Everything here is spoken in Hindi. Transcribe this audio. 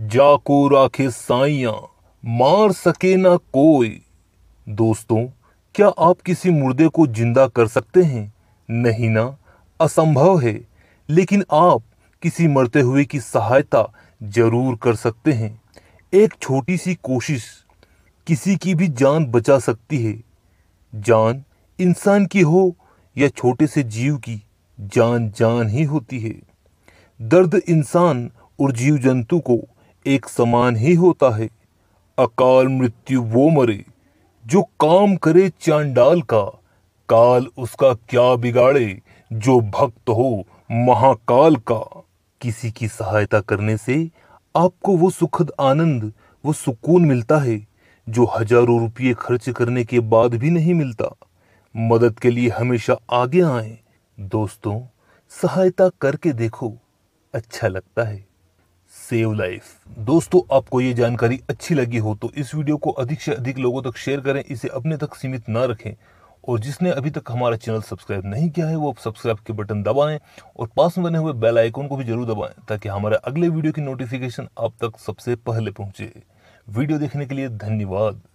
जाको राखे साइया मार सके ना कोई दोस्तों क्या आप किसी मुर्दे को जिंदा कर सकते हैं नहीं ना असंभव है लेकिन आप किसी मरते हुए की सहायता जरूर कर सकते हैं एक छोटी सी कोशिश किसी की भी जान बचा सकती है जान इंसान की हो या छोटे से जीव की जान जान ही होती है दर्द इंसान और जीव जंतु को एक समान ही होता है अकाल मृत्यु वो मरे जो काम करे चांडाल का काल उसका क्या बिगाड़े जो भक्त हो महाकाल का किसी की सहायता करने से आपको वो सुखद आनंद वो सुकून मिलता है जो हजारों रुपये खर्च करने के बाद भी नहीं मिलता मदद के लिए हमेशा आगे आए दोस्तों सहायता करके देखो अच्छा लगता है सेव लाइफ दोस्तों आपको ये जानकारी अच्छी लगी हो तो इस वीडियो को अधिक से अधिक लोगों तक शेयर करें इसे अपने तक सीमित न रखें और जिसने अभी तक हमारा चैनल सब्सक्राइब नहीं किया है वो सब्सक्राइब के बटन दबाएं और पास में बने हुए बेल आइकन को भी जरूर दबाएं ताकि हमारे अगले वीडियो की नोटिफिकेशन आप तक सबसे पहले पहुंचे वीडियो देखने के लिए धन्यवाद